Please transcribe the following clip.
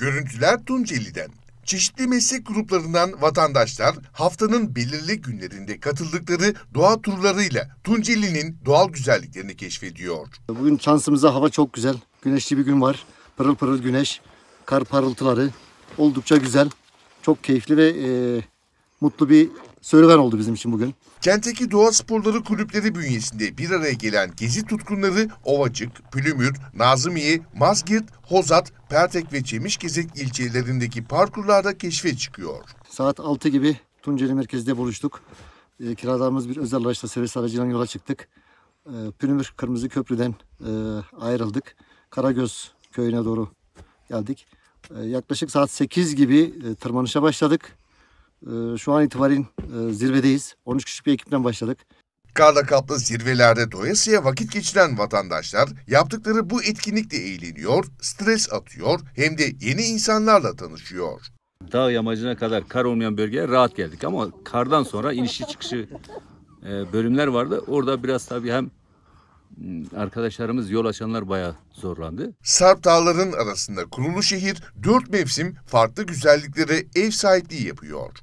Görüntüler Tunceli'den. Çeşitli meslek gruplarından vatandaşlar haftanın belirli günlerinde katıldıkları doğa turlarıyla Tunceli'nin doğal güzelliklerini keşfediyor. Bugün şansımıza hava çok güzel. Güneşli bir gün var. Pırıl pırıl güneş, kar parıltıları oldukça güzel. Çok keyifli ve e, mutlu bir Söyleven oldu bizim için bugün. Kentteki doğa sporları kulüpleri bünyesinde bir araya gelen gezi tutkunları Ovacık, Pülümür, Nazımiye, Mazgirt, Hozat, Pertek ve Çemişgezek ilçelerindeki parkurlarda keşfe çıkıyor. Saat 6 gibi Tunceli merkezde buluştuk. E, ee, kiradığımız bir özel araçla servis aracıyla yola çıktık. E, Pülümür Kırmızı Köprü'den e, ayrıldık. Karagöz köyüne doğru geldik. E, yaklaşık saat 8 gibi e, tırmanışa başladık. Ee, şu an itibaren e, zirvedeyiz. 13 kişilik bir ekipten başladık. Karla kaplı zirvelerde doyasıya vakit geçiren vatandaşlar yaptıkları bu etkinlikle eğleniyor, stres atıyor hem de yeni insanlarla tanışıyor. Dağ yamacına kadar kar olmayan bölgeye rahat geldik ama kardan sonra inişi çıkışı e, bölümler vardı. Orada biraz tabii hem hmm, arkadaşlarımız yol açanlar bayağı zorlandı. Sarp dağların arasında kurulu şehir dört mevsim farklı güzelliklere ev sahipliği yapıyor.